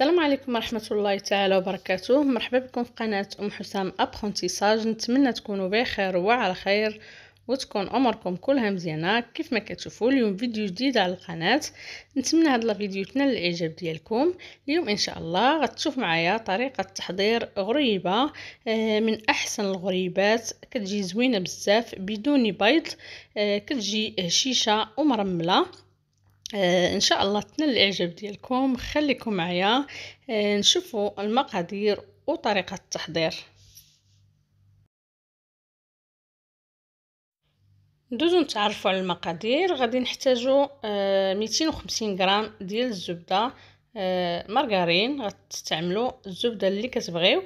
السلام عليكم ورحمة الله تعالى وبركاته مرحبا بكم في قناة أم حسام أبخونتيساج نتمنى تكونوا بخير وعلى خير وتكون اموركم كلها مزيانه كيف ما كتشوفوا اليوم فيديو جديد على القناه نتمنى هذا الفيديو تنال الاعجاب ديالكم اليوم ان شاء الله غتشوف معايا طريقه تحضير غريبه آه، من احسن الغريبات كتجي زوينه بزاف بدون بيض آه، كتجي هشيشه ومرمله آه ان شاء الله تنال الاعجاب ديالكم خليكم معايا آه نشوفوا المقادير وطريقه التحضير ندوزو نتعرفوا على المقادير غادي نحتاجو آه 250 غرام ديال الزبده آه، مارغرين غتستعملوا الزبده اللي كتبغيو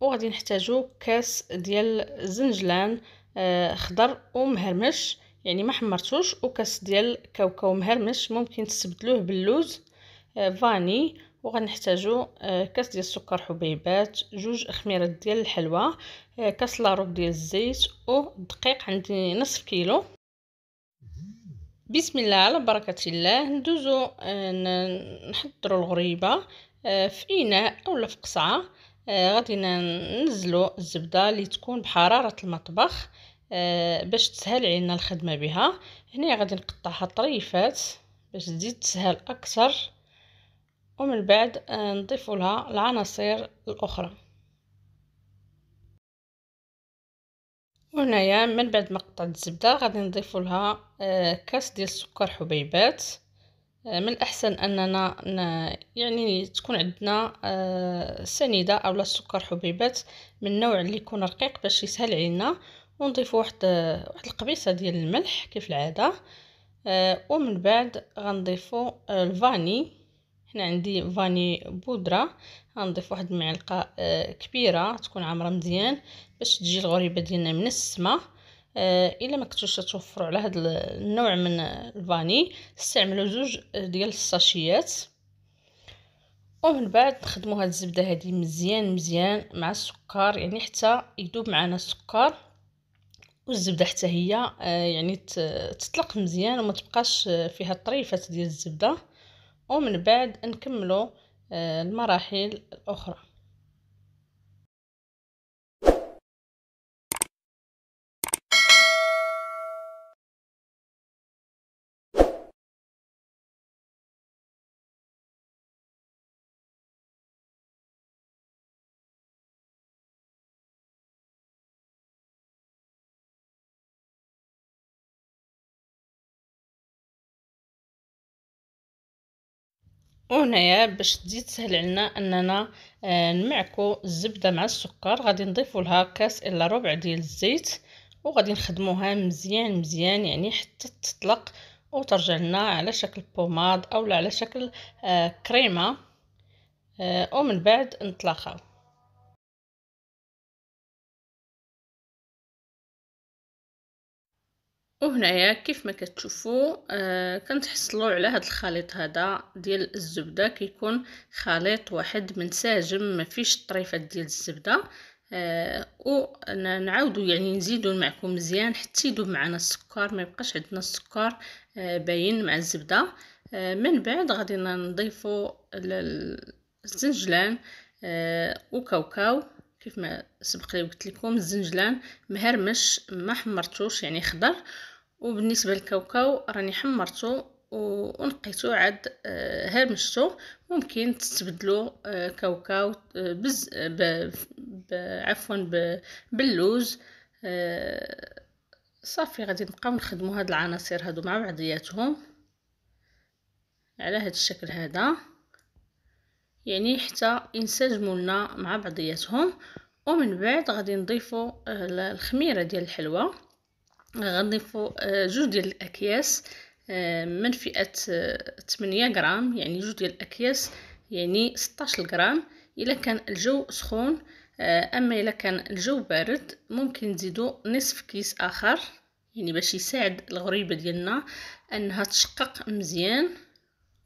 وغادي نحتاجو كاس ديال الزنجلان آه، خضر ومهرمش يعني ما حمرتوش وكاس ديال كاوكاو مهرمش ممكن تستبدلوه باللوز آه، فاني وغنحتاجو آه، كاس ديال السكر حبيبات جوج خميرات ديال الحلوى آه، كاس لاروب ديال الزيت والدقيق عندي نصف كيلو بسم الله على بركه الله ندوزو نحضروا الغريبه في اناء اولا في قصعه غادي ننزلوا الزبده اللي تكون بحراره المطبخ آه، باش تسهل علينا الخدمه بها هنا غادي نقطعها طريفات باش تزيد تسهل اكثر ومن بعد آه، نضيف لها العناصر الاخرى وهنايا من بعد ما قطعت الزبده غادي نضيف لها آه، كاس ديال السكر حبيبات من الاحسن اننا يعني تكون عندنا سنيده اولا السكر حبيبات من نوع اللي يكون رقيق باش يسهل علينا ونضيف واحد واحد القبيصه ديال الملح كيف العاده آه ومن بعد غنضيفو آه، الفاني هنا عندي فاني بودره غنضيف واحد المعلقه آه كبيره تكون عامره مزيان باش تجي الغريبه ديالنا من السما آه، الا ما كنتوش توفروا على هذا النوع من الفاني استعملوا زوج آه، ديال الساشيات ومن بعد نخدموا هاد الزبده هذه مزيان مزيان مع السكر يعني حتى يذوب معنا السكر والزبده حتى هي آه، يعني تطلق مزيان وما تبقاش آه، فيها الطريفات ديال الزبده ومن بعد نكملوا آه، المراحل الاخرى وهنايا باش تزيد تسهل علينا اننا آه، نمعكو الزبده مع السكر غادي نضيفوا لها كاس الا ربع ديال الزيت وغادي نخدموها مزيان مزيان يعني حتى تطلق وترجع لنا على شكل بوماد اولا على شكل آه، كريمه آه، ومن بعد نطلقها وهنايا كيف ما كتشوفوا آه كنتحصلوا على هذا الخليط هذا ديال الزبده كيكون خليط واحد منسجم ما فيش الطريفات ديال الزبده آه ونعاودوا يعني نزيدوا معكم مزيان حتى يذوب معنا السكر ما يبقاش عندنا السكر آه باين مع الزبده آه من بعد غادي نضيفوا الزنجلان آه وكاوكاو كيف ما سبق لي قلت لكم الزنجلان مهرمش ما حمرتوش يعني خضر وبالنسبه للكاوكاو راني حمرته ونقيته عاد آه، هرمشته ممكن تستبدلو آه، كاوكاو آه، بز ب... ب... عفوا ب... باللوز صافي غادي نبقاو نخدمو هاد العناصر هادو مع بعضياتهم على هاد الشكل هذا يعني حتى ينسجموا لنا مع بعضياتهم ومن بعد غادي نضيفوا آه، الخميره ديال الحلوى غنضيفوا آه، جوج ديال الاكياس آه، من فئه 8 غرام يعني جوج ديال الاكياس يعني 16 غرام الا كان الجو سخون اما الا كان الجو بارد ممكن نزيدو نصف كيس اخر يعني باش يساعد الغريبه ديالنا انها تشقق مزيان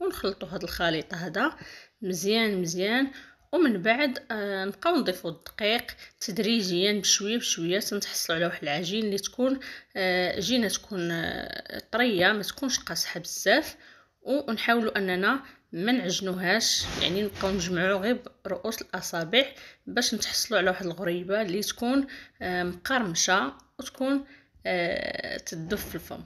ونخلطوا هذا الخليط هذا مزيان مزيان ومن بعد آه، نبقاو نضيفو الدقيق تدريجيا بشويه بشويه تنتحصلوا على واحد العجين اللي تكون آه، جينا تكون آه، طريه ما تكونش قاصحه بزاف ونحاولوا اننا ما نعجنوهاش يعني نبقاو نجمعو غير برؤوس الاصابع باش نتحصلوا على واحد الغريبه اللي تكون مقرمشه وتكون تدف في الفم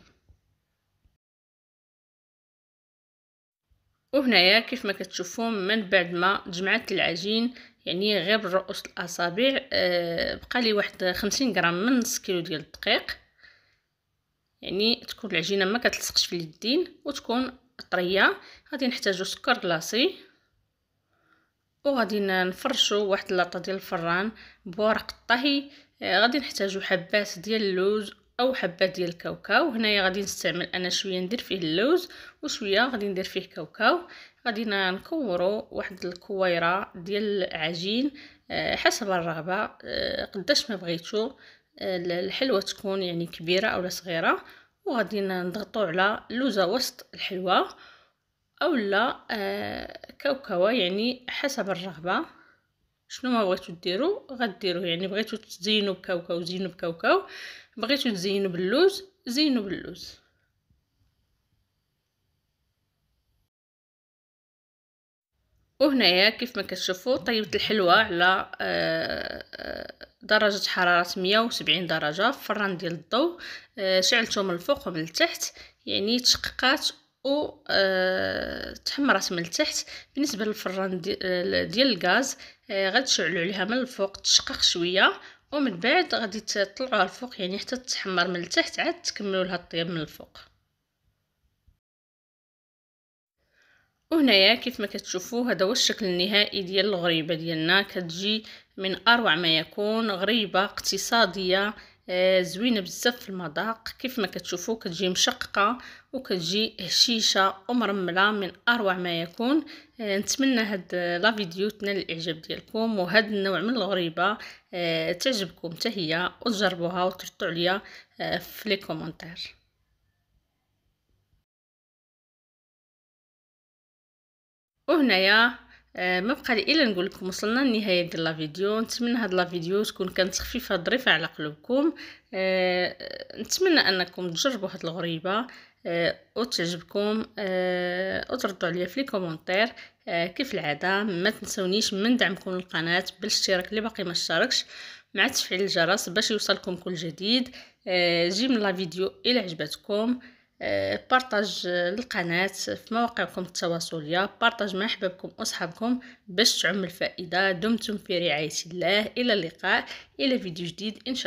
وهنايا كيف ما كتشوفوا من بعد ما جمعت العجين يعني غير رؤوس الاصابع أه بقى لي واحد 50 غرام من نص كيلو ديال الدقيق يعني تكون العجينه ما كتلصقش في اليدين وتكون طريه غادي نحتاجو سكر كلاصي وغادي نفرشو واحد لاطه ديال الفران بورق الطهي آه، غادي نحتاجو حبات ديال اللوز او حبه ديال الكاوكاو هنايا غادي نستعمل انا شويه ندير فيه اللوز وشويه غادي ندير فيه كاوكاو غادي نكورو واحد الكويره ديال العجين آه، حسب الرغبه آه، قداش ما بغيتو آه، الحلوه تكون يعني كبيره اولا صغيره وغادي نضغطو على لوزه وسط الحلوه اولا كاوكاو يعني حسب الرغبه شنو ما بغيتو ديرو غديروه يعني بغيتو تزينو بكاوكاو زينو بكاوكاو بغيتو تزينو باللوز زينو باللوز وهنايا كيف ما كتشوفوا طيبت الحلوه على آه، آه، درجه حراره 170 درجه في الفران ديال الضوء آه، شعلته من الفوق ومن التحت يعني تشققات و أه تحمرات من التحت بالنسبه للفران آه، ديال الغاز آه، غتشعلوا عليها من الفوق تشقق شويه ومن بعد غادي تطلعوها الفوق يعني حتى تحمر من التحت عاد تكملوا لها الطياب من الفوق وهنايا كيف ما كتشوفوا هذا هو الشكل النهائي ديال الغريبه ديالنا كتجي من اروع ما يكون غريبه اقتصاديه آه، زوينه بزاف في المذاق كيف ما كتشوفوا كتجي مشققه وكتجي هشيشه ومرمله من اروع ما يكون آه، نتمنى هاد آه، لا فيديو تنال الاعجاب ديالكم وهاد النوع من الغريبه تعجبكم حتى هي وتجربوها وتردوا عليا في لي كومونتير وهنايا آه، ما بقى لي الا نقول لكم وصلنا لنهايه ديال لا فيديو نتمنى هاد لا فيديو تكون كانت خفيفه ظريفه على قلوبكم آه نتمنى انكم تجربوا هاد الغريبه آه وتعجبكم آه وتردوا عليا في لي كومونتير آه كيف العاده ما تنسونيش من دعمكم للقناه بالاشتراك اللي باقي ما اشتركش مع تفعيل الجرس باش يوصلكم كل جديد آه جي لا فيديو الى عجبتكم آه، بارطاج القناة آه، في مواقعكم التواصلية بارطاج مع أحبابكم وأصحابكم باش تعم الفائدة دمتم في رعاية الله إلى اللقاء إلى فيديو جديد إن شاء الله